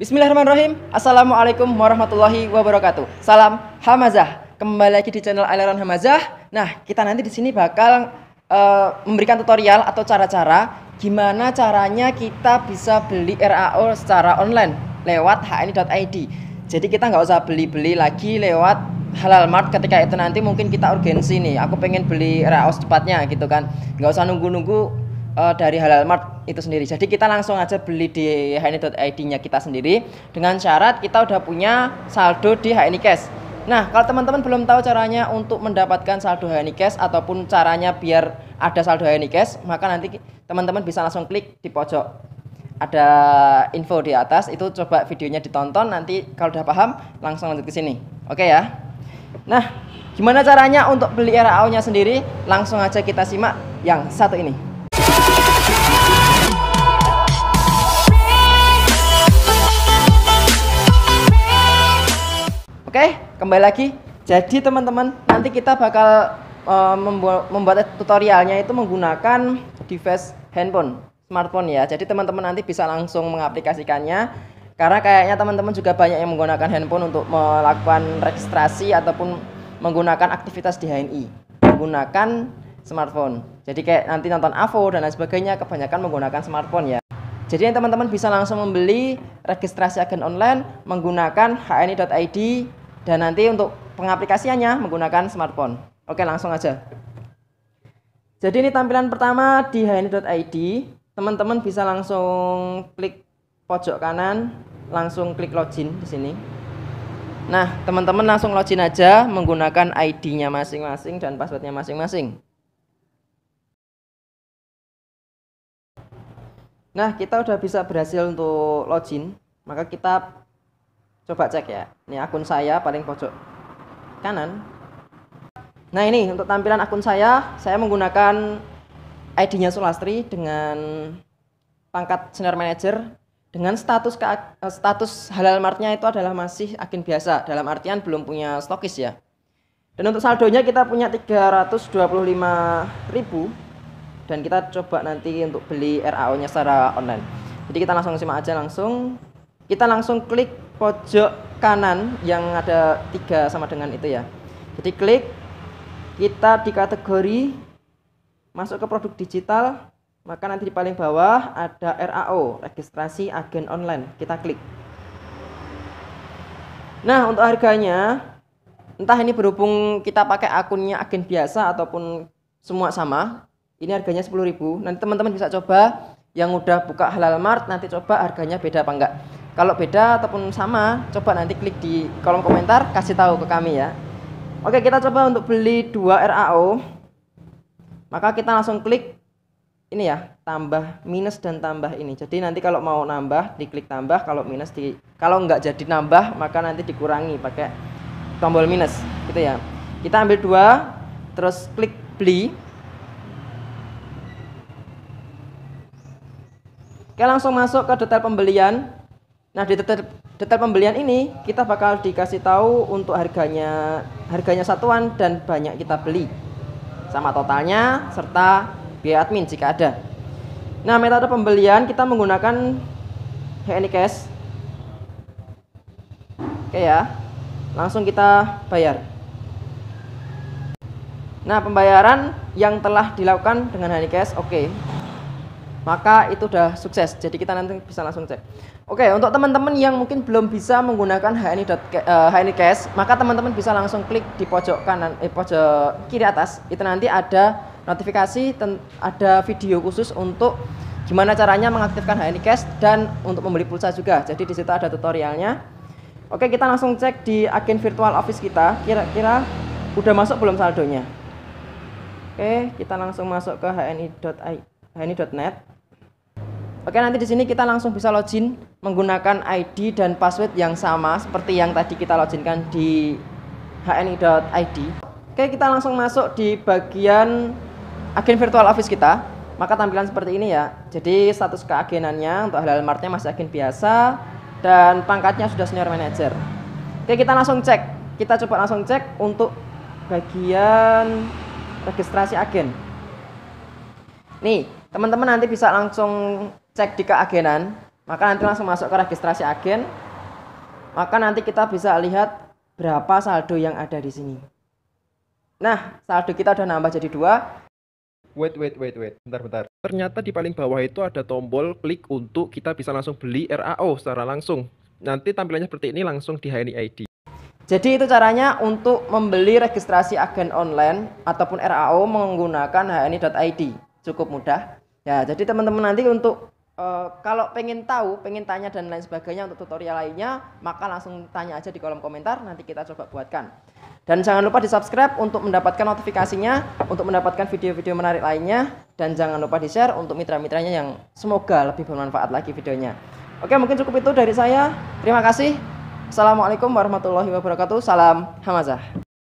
Bismillahirrahmanirrahim. Assalamualaikum warahmatullahi wabarakatuh. Salam Hamazah. Kembali lagi di channel Aliran Hamazah. Nah, kita nanti di sini bakal uh, memberikan tutorial atau cara-cara gimana caranya kita bisa beli RAO secara online lewat hni.id. Jadi kita nggak usah beli-beli lagi lewat Halal Mart ketika itu nanti mungkin kita urgensi nih. Aku pengen beli RAO secepatnya gitu kan. Nggak usah nunggu-nunggu uh, dari Halal Mart itu sendiri. Jadi kita langsung aja beli di hni.id-nya kita sendiri dengan syarat kita udah punya saldo di HNI Cash. Nah, kalau teman-teman belum tahu caranya untuk mendapatkan saldo HNI Cash ataupun caranya biar ada saldo HNI Cash, maka nanti teman-teman bisa langsung klik di pojok ada info di atas itu coba videonya ditonton nanti kalau udah paham langsung lanjut ke sini. Oke ya. Nah, gimana caranya untuk beli RAO-nya sendiri? Langsung aja kita simak yang satu ini. Oke, kembali lagi. Jadi teman-teman, nanti kita bakal uh, membuat, membuat tutorialnya itu menggunakan device handphone, smartphone ya. Jadi teman-teman nanti bisa langsung mengaplikasikannya. Karena kayaknya teman-teman juga banyak yang menggunakan handphone untuk melakukan registrasi ataupun menggunakan aktivitas di HNI, menggunakan smartphone. Jadi kayak nanti nonton AVO dan lain sebagainya kebanyakan menggunakan smartphone ya. Jadi teman-teman bisa langsung membeli registrasi agen online menggunakan hni.id dan nanti untuk pengaplikasiannya menggunakan smartphone. Oke, langsung aja. Jadi ini tampilan pertama di hni.id. Teman-teman bisa langsung klik pojok kanan, langsung klik login di sini. Nah, teman-teman langsung login aja menggunakan ID-nya masing-masing dan passwordnya masing-masing. Nah, kita udah bisa berhasil untuk login, maka kita coba cek ya ini akun saya paling pojok kanan nah ini untuk tampilan akun saya saya menggunakan ID-nya Sulastri dengan pangkat senior manager dengan status ke, eh, status halal martnya itu adalah masih agen biasa dalam artian belum punya stokis ya dan untuk saldonya kita punya 325.000 dan kita coba nanti untuk beli RAO nya secara online jadi kita langsung simak aja langsung kita langsung klik pojok kanan yang ada tiga sama dengan itu ya. Jadi klik, kita di kategori, masuk ke produk digital, maka nanti di paling bawah ada RAO, registrasi agen online. Kita klik. Nah untuk harganya, entah ini berhubung kita pakai akunnya agen biasa ataupun semua sama, ini harganya 10.000. Nanti teman-teman bisa coba yang udah buka halal mart nanti coba harganya beda apa enggak. Kalau beda ataupun sama, coba nanti klik di kolom komentar kasih tahu ke kami ya. Oke, kita coba untuk beli 2 RAO. Maka kita langsung klik ini ya, tambah minus dan tambah ini. Jadi nanti kalau mau nambah diklik tambah, kalau minus di kalau nggak jadi nambah maka nanti dikurangi pakai tombol minus gitu ya. Kita ambil dua terus klik beli. Oke, langsung masuk ke detail pembelian. Nah, di detail, detail pembelian ini kita bakal dikasih tahu untuk harganya, harganya satuan dan banyak kita beli. Sama totalnya serta biaya admin jika ada. Nah, metode pembelian kita menggunakan HNI Cash. Oke ya. Langsung kita bayar. Nah, pembayaran yang telah dilakukan dengan HNI Cash, oke. Okay maka itu sudah sukses. Jadi kita nanti bisa langsung cek. Oke, untuk teman-teman yang mungkin belum bisa menggunakan HNI, uh, eh, HNI Cash, maka teman-teman bisa langsung klik di pojok kanan, eh, pojok kiri atas. Itu nanti ada notifikasi, ada video khusus untuk gimana caranya mengaktifkan HNI Cash dan untuk membeli pulsa juga. Jadi di situ ada tutorialnya. Oke, kita langsung cek di agen virtual office kita. Kira-kira udah masuk belum saldonya? Oke, kita langsung masuk ke hni.net. Oke, nanti di sini kita langsung bisa login menggunakan ID dan password yang sama seperti yang tadi kita loginkan di hni.id. Oke, kita langsung masuk di bagian agen virtual office kita. Maka tampilan seperti ini ya. Jadi status keagenannya untuk halal martnya masih agen biasa dan pangkatnya sudah senior manager. Oke, kita langsung cek. Kita coba langsung cek untuk bagian registrasi agen. Nih, teman-teman nanti bisa langsung cek di keagenan, maka nanti langsung masuk ke registrasi agen. Maka nanti kita bisa lihat berapa saldo yang ada di sini. Nah, saldo kita udah nambah jadi dua. Wait, wait, wait, wait. Bentar, bentar. Ternyata di paling bawah itu ada tombol klik untuk kita bisa langsung beli RAO secara langsung. Nanti tampilannya seperti ini langsung di HNI ID. Jadi itu caranya untuk membeli registrasi agen online ataupun RAO menggunakan hni.id. Cukup mudah. Ya, jadi teman-teman nanti untuk Eh, kalau pengen tahu, pengen tanya dan lain sebagainya untuk tutorial lainnya, maka langsung tanya aja di kolom komentar, nanti kita coba buatkan. Dan jangan lupa di subscribe untuk mendapatkan notifikasinya, untuk mendapatkan video-video menarik lainnya, dan jangan lupa di share untuk mitra-mitranya yang semoga lebih bermanfaat lagi videonya. Oke, mungkin cukup itu dari saya. Terima kasih. Assalamualaikum warahmatullahi wabarakatuh. Salam Hamazah.